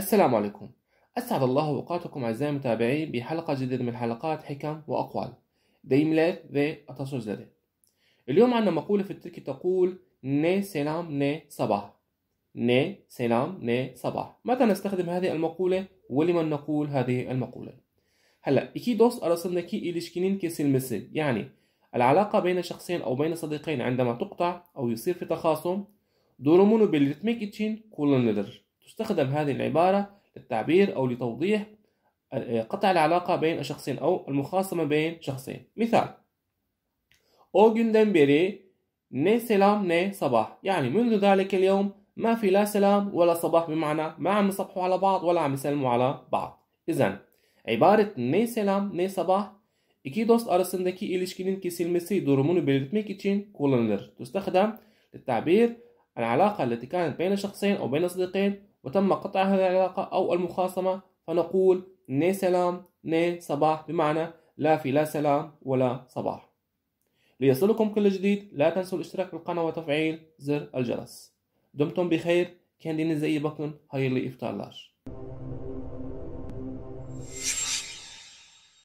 السلام عليكم أسعد الله أوقاتكم أعزائي المتابعين بحلقة جديدة من حلقات حكم وأقوال deyimler ذي atasözleri. اليوم عندنا مقولة في التركي تقول ني سلام ني صباح ني سلام ني صباح متى نستخدم هذه المقولة ولمن نقول هذه المقولة؟ هلا أرسلنا كي إلشكينين كي kesilmesi يعني العلاقة بين شخصين أو بين صديقين عندما تقطع أو يصير في تخاصم دورمونو durumunu belirtmek için kullanılır. تستخدم هذه العبارة للتعبير أو لتوضيح قطع العلاقة بين شخصين أو المخاصمة بين شخصين مثال أو جندن بيري ني سلام ني صباح يعني منذ ذلك اليوم ما في لا سلام ولا صباح بمعنى ما عم يصبحوا على بعض ولا عم يسلموا على بعض إذا عبارة ني سلام ني صباح iki dost arasındaki ilişkinin kesilmesi durumunu belirtmek için kullanılır. Tustخدم للتعبير العلاقة التي كانت بين شخصين أو بين صديقين وتم قطع هذه العلاقة أو المخاصمة فنقول ني سلام ني صباح بمعنى لا في لا سلام ولا صباح ليصلكم كل جديد لا تنسوا الاشتراك بالقناة وتفعيل زر الجرس دمتم بخير كان ديني زي هاي اللي إفتار لاش